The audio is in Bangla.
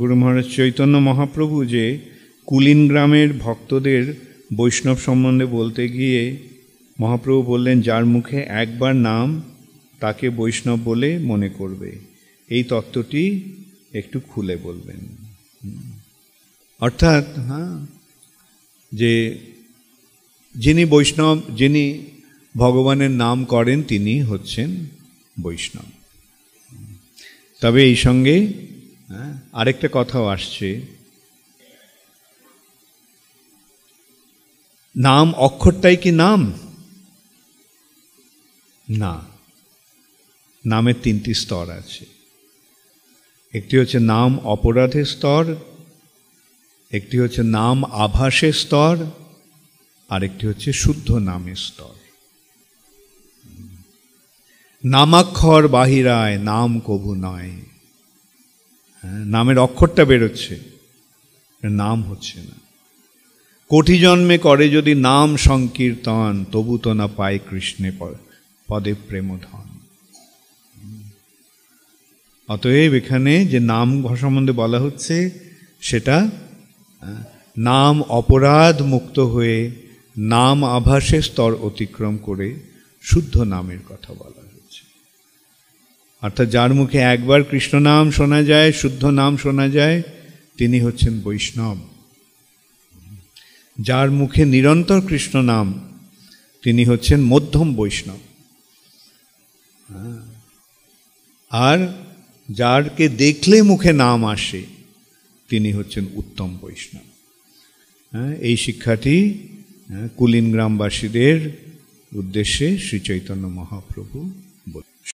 গুরু মহারাজ চৈতন্য মহাপ্রভু যে কুলিন গ্রামের ভক্তদের বৈষ্ণব সম্বন্ধে বলতে গিয়ে মহাপ্রভু বললেন যার মুখে একবার নাম তাকে বৈষ্ণব বলে মনে করবে এই তত্ত্বটি একটু খুলে বলবেন অর্থাৎ হ্যাঁ যে যিনি বৈষ্ণব যিনি ভগবানের নাম করেন তিনি হচ্ছেন বৈষ্ণব তবে এই সঙ্গে আরেকটা কথাও আসছে নাম অক্ষরটাই কি নাম না নামের তিনটি স্তর আছে একটি হচ্ছে নাম অপরাধের স্তর একটি হচ্ছে নাম আভাসের স্তর আরেকটি হচ্ছে শুদ্ধ নামের স্তর নামাক্ষর বাহিরায় নাম কবু নয় নামের অক্ষরটা বেরোচ্ছে নাম হচ্ছে না কোটি জন্মে করে যদি নাম সংকীর্তন তবু তো না পায় কৃষ্ণে পদে প্রেমধন অতএব এখানে যে নাম সম্বন্ধে বলা হচ্ছে সেটা নাম অপরাধ মুক্ত হয়ে নাম আভাসের স্তর অতিক্রম করে শুদ্ধ নামের কথা বলা হয়েছে অর্থাৎ যার মুখে একবার কৃষ্ণ নাম শোনা যায় শুদ্ধ নাম শোনা যায় তিনি হচ্ছেন বৈষ্ণব যার মুখে নিরন্তর কৃষ্ণ নাম তিনি হচ্ছেন মধ্যম বৈষ্ণব আর যারকে দেখলে মুখে নাম আসে তিনি হচ্ছেন উত্তম বৈষ্ণব হ্যাঁ, এই শিক্ষাটি হ্যাঁ, কুলিন গ্রামবাসীদের উদ্দেশ্যে শ্রীচৈতন্য মহাপ্রভু